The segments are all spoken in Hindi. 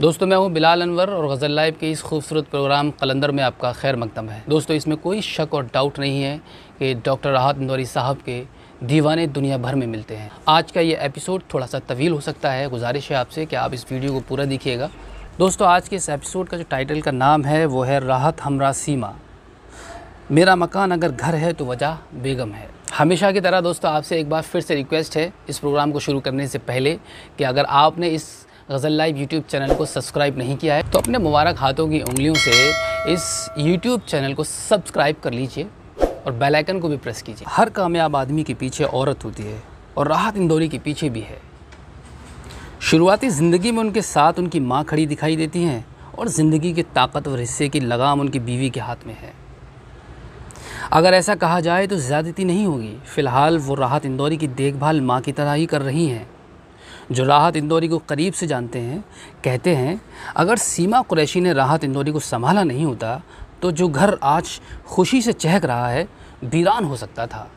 दोस्तों मैं हूं बिलाल अनवर और गज़ल लाइव के इस खूबसूरत प्रोग्राम कलंदर में आपका खैर मकदम है दोस्तों इसमें कोई शक और डाउट नहीं है कि डॉक्टर राहत इंदौरी साहब के दीवाने दुनिया भर में मिलते हैं आज का ये एपिसोड थोड़ा सा तवील हो सकता है गुजारिश है आपसे कि आप इस वीडियो को पूरा देखिएगा दोस्तों आज के इस एपिसोड का जो टाइटल का नाम है वो है राहत हमरा सीमा मेरा मकान अगर घर है तो वजह बेगम है हमेशा की तरह दोस्तों आपसे एक बार फिर से रिक्वेस्ट है इस प्रोग्राम को शुरू करने से पहले कि अगर आपने इस गज़ल लाइव यूट्यूब चैनल को सब्सक्राइब नहीं किया है तो अपने मुबारक हाथों की उंगलियों से इस यूट्यूब चैनल को सब्सक्राइब कर लीजिए और बेल आइकन को भी प्रेस कीजिए हर कामयाब आदमी के पीछे औरत होती है और राहत इंदौरी के पीछे भी है शुरुआती ज़िंदगी में उनके साथ उनकी माँ खड़ी दिखाई देती हैं और ज़िंदगी के ताकतवर हिस्से की लगाम उनकी बीवी के हाथ में है अगर ऐसा कहा जाए तो ज़्यादती नहीं होगी फ़िलहाल वो राहत इंदौरी की देखभाल माँ की तरह ही कर रही हैं जो राहत इंदौरी को करीब से जानते हैं कहते हैं अगर सीमा कुरैशी ने राहत इंदौरी को संभाला नहीं होता तो जो घर आज खुशी से चहक रहा है वीरान हो सकता था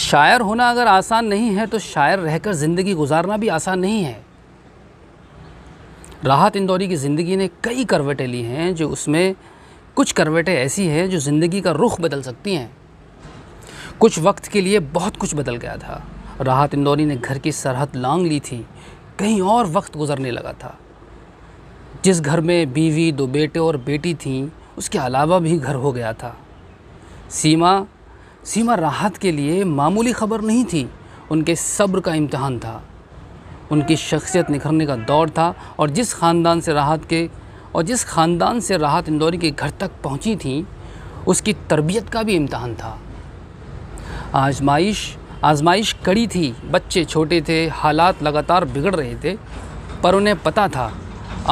शायर होना अगर आसान नहीं है तो शायर रहकर ज़िंदगी गुजारना भी आसान नहीं है राहत इंदौरी की ज़िंदगी ने कई करवटें ली हैं जो उसमें कुछ करवटें ऐसी हैं जो ज़िंदगी का रुख बदल सकती हैं कुछ वक्त के लिए बहुत कुछ बदल गया था राहत इंदौरी ने घर की सरहद लांग ली थी कहीं और वक्त गुजरने लगा था जिस घर में बीवी दो बेटे और बेटी थीं उसके अलावा भी घर हो गया था सीमा सीमा राहत के लिए मामूली खबर नहीं थी उनके सब्र का इम्तहान था उनकी शख्सियत निखरने का दौर था और जिस ख़ानदान से राहत के और जिस ख़ानदान से राहत इंदौरी के घर तक पहुंची थी उसकी तरबियत का भी इम्तहान था आजमाइश आजमाइश कड़ी थी बच्चे छोटे थे हालात लगातार बिगड़ रहे थे पर उन्हें पता था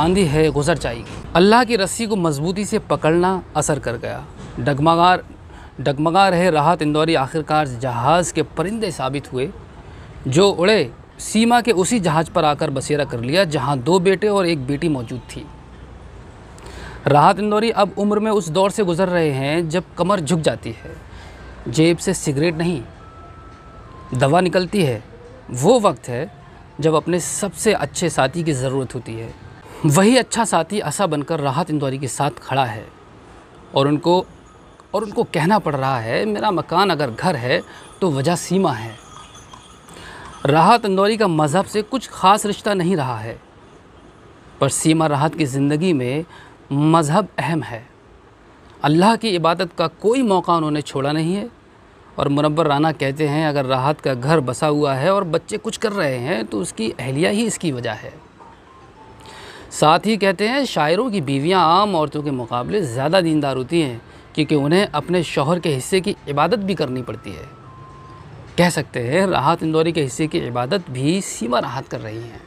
आंधी है गुजर जाएगी अल्लाह की रस्सी को मजबूती से पकड़ना असर कर गया डगमगार डगमगा रहे राहत इंदौरी आखिरकार जहाज़ के परिंदे साबित हुए जो उड़े सीमा के उसी जहाज़ पर आकर बसेरा कर लिया जहां दो बेटे और एक बेटी मौजूद थी राहत इंदौरी अब उम्र में उस दौर से गुज़र रहे हैं जब कमर झुक जाती है जेब से सिगरेट नहीं दवा निकलती है वो वक्त है जब अपने सबसे अच्छे साथी की ज़रूरत होती है वही अच्छा साथी ऐसा बनकर राहत इंदौरी के साथ खड़ा है और उनको और उनको कहना पड़ रहा है मेरा मकान अगर घर है तो वजह सीमा है राहत इंदौरी का मज़हब से कुछ ख़ास रिश्ता नहीं रहा है पर सीमा राहत की ज़िंदगी में मज़हब अहम है अल्लाह की इबादत का कोई मौका उन्होंने छोड़ा नहीं है और मुनबर राना कहते हैं अगर राहत का घर बसा हुआ है और बच्चे कुछ कर रहे हैं तो उसकी अहलिया ही इसकी वजह है साथ ही कहते हैं शायरों की बीवियां आम औरतों के मुकाबले ज़्यादा दीनदार होती हैं क्योंकि उन्हें अपने शोहर के हिस्से की इबादत भी करनी पड़ती है कह सकते हैं राहत इंदौरी के हिस्से की इबादत भी सीमा राहत कर रही हैं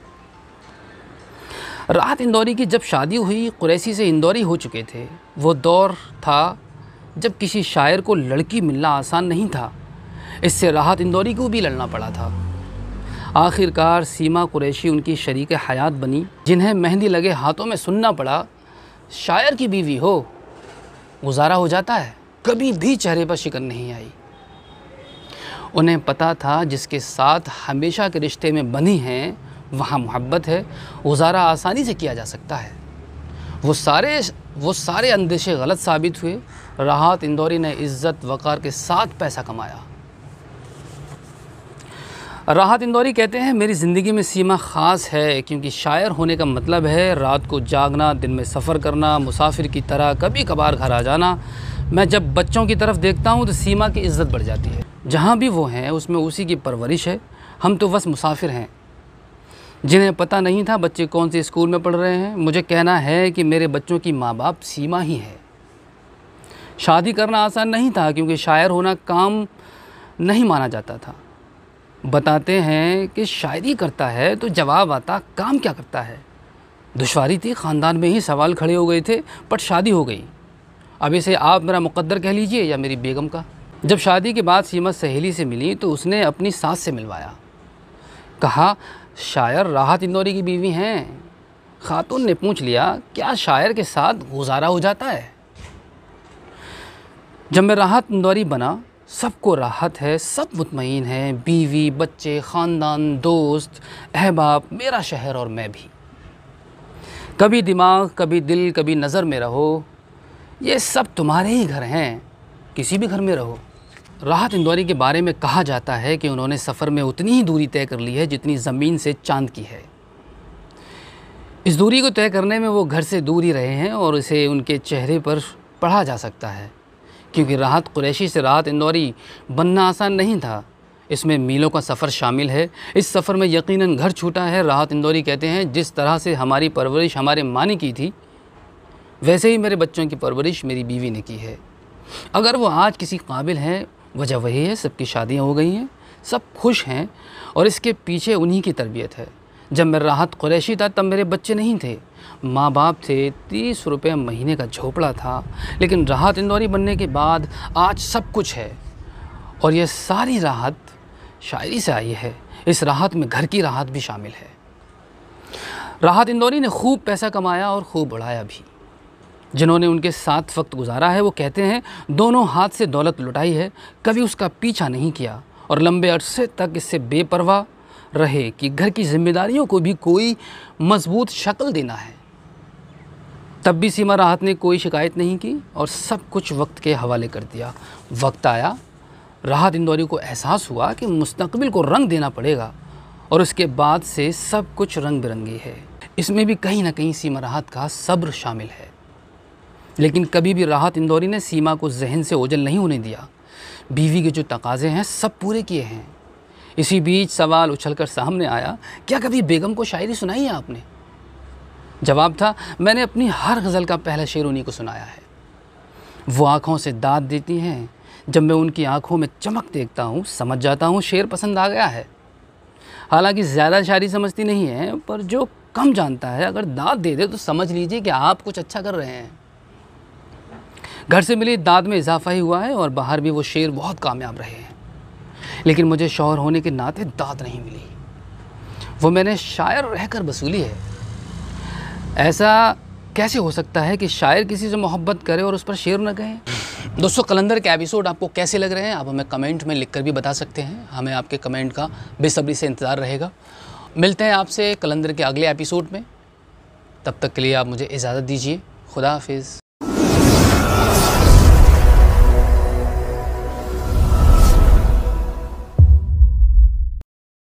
राहत इंदौरी की जब शादी हुई कुरैसी से इंदौरी हो चुके थे वो दौर था जब किसी शायर को लड़की मिलना आसान नहीं था इससे राहत इंदौरी को भी लड़ना पड़ा था आखिरकार सीमा कुरैशी उनकी शरीक हयात बनी जिन्हें मेहंदी लगे हाथों में सुनना पड़ा शायर की बीवी हो गुजारा हो जाता है कभी भी चेहरे पर शिकन नहीं आई उन्हें पता था जिसके साथ हमेशा के रिश्ते में बनी हैं वहाँ मोहब्बत है गुजारा आसानी से किया जा सकता है वो सारे वो सारे अंदेशे गलत साबित हुए राहत इंदौरी ने इज़्ज़त वक़ार के साथ पैसा कमाया राहत इंदौरी कहते हैं मेरी ज़िंदगी में सीमा ख़ास है क्योंकि शायर होने का मतलब है रात को जागना दिन में सफ़र करना मुसाफिर की तरह कभी कभार घर आ जाना मैं जब बच्चों की तरफ देखता हूँ तो सीमा की इज़्ज़त बढ़ जाती है जहाँ भी वो हैं उसमें उसी की परवरिश है हम तो बस मुसाफिर हैं जिन्हें पता नहीं था बच्चे कौन से स्कूल में पढ़ रहे हैं मुझे कहना है कि मेरे बच्चों की माँ बाप सीमा ही है शादी करना आसान नहीं था क्योंकि शायर होना काम नहीं माना जाता था बताते हैं कि शायरी करता है तो जवाब आता काम क्या करता है दुशारी थी ख़ानदान में ही सवाल खड़े हो गए थे पर शादी हो गई अब इसे आप मेरा मुकद्दर कह लीजिए या मेरी बेगम का जब शादी के बाद सीमा सहेली से मिली तो उसने अपनी सास से मिलवाया कहा शायर राहत इंदौरी की बीवी हैं खातून ने पूछ लिया क्या शायर के साथ गुजारा हो जाता है जब मैं राहत इंदौरी बना सबको राहत है सब मुतमिन है बीवी बच्चे ख़ानदान दोस्त अहबाब मेरा शहर और मैं भी कभी दिमाग कभी दिल कभी नज़र में रहो ये सब तुम्हारे ही घर हैं किसी भी घर में रहो राहत इंदौरी के बारे में कहा जाता है कि उन्होंने सफ़र में उतनी ही दूरी तय कर ली है जितनी ज़मीन से चांद की है इस दूरी को तय करने में वो घर से दूर ही रहे हैं और इसे उनके चेहरे पर पढ़ा जा सकता है क्योंकि राहत कुरैशी से राहत इंदौरी बनना आसान नहीं था इसमें मीलों का सफ़र शामिल है इस सफ़र में यकीनन घर छूटा है राहत इंदौरी कहते हैं जिस तरह से हमारी परवरिश हमारे माँ ने की थी वैसे ही मेरे बच्चों की परवरिश मेरी बीवी ने की है अगर वो आज किसी काबिल हैं वजह वही है सबकी शादियाँ हो गई हैं सब खुश हैं और इसके पीछे उन्हीं की तरबियत है जब मैं राहत कुरैशी था तब मेरे बच्चे नहीं थे माँ बाप थे तीस रुपये महीने का झोपड़ा था लेकिन राहत इंदौरी बनने के बाद आज सब कुछ है और यह सारी राहत शायरी से आई है इस राहत में घर की राहत भी शामिल है राहत इंदौरी ने खूब पैसा कमाया और खूब बढ़ाया भी जिन्होंने उनके साथ वक्त गुजारा है वो कहते हैं दोनों हाथ से दौलत लुटाई है कभी उसका पीछा नहीं किया और लंबे अरसे तक इससे बेपरवाह रहे कि घर की जिम्मेदारियों को भी कोई मजबूत शक्ल देना है तब भी सीमा राहत ने कोई शिकायत नहीं की और सब कुछ वक्त के हवाले कर दिया वक्त आया राहत इंदौरी को एहसास हुआ कि मुस्तबिल को रंग देना पड़ेगा और उसके बाद से सब कुछ रंग बिरंगी है इसमें भी कहीं ना कहीं सीमा राहत का सब्र शामिल है लेकिन कभी भी राहत इंदौरी ने सीमा को जहन से ओझल नहीं होने दिया बीवी के जो तकाजे हैं सब पूरे किए हैं इसी बीच सवाल उछलकर सामने आया क्या कभी बेगम को शायरी सुनाई है आपने जवाब था मैंने अपनी हर गज़ल का पहला शेर उन्हीं को सुनाया है वो आँखों से दाद देती हैं जब मैं उनकी आँखों में चमक देखता हूँ समझ जाता हूँ शेर पसंद आ गया है हालांकि ज़्यादा शायरी समझती नहीं है पर जो कम जानता है अगर दाद दे दे तो समझ लीजिए कि आप कुछ अच्छा कर रहे हैं घर से मिली दाद में इजाफा ही हुआ है और बाहर भी वो शेर बहुत कामयाब रहे हैं लेकिन मुझे शौहर होने के नाते दाद नहीं मिली वो मैंने शायर रहकर वसूली है ऐसा कैसे हो सकता है कि शायर किसी से मोहब्बत करे और उस पर शेर न कहें दोस्तों कलंदर के एपिसोड आपको कैसे लग रहे हैं आप हमें कमेंट में लिखकर भी बता सकते हैं हमें आपके कमेंट का बेसब्री से इंतज़ार रहेगा मिलते हैं आपसे कलंदर के अगले एपिसोड में तब तक के लिए आप मुझे इजाज़त दीजिए खुदा हाफिज़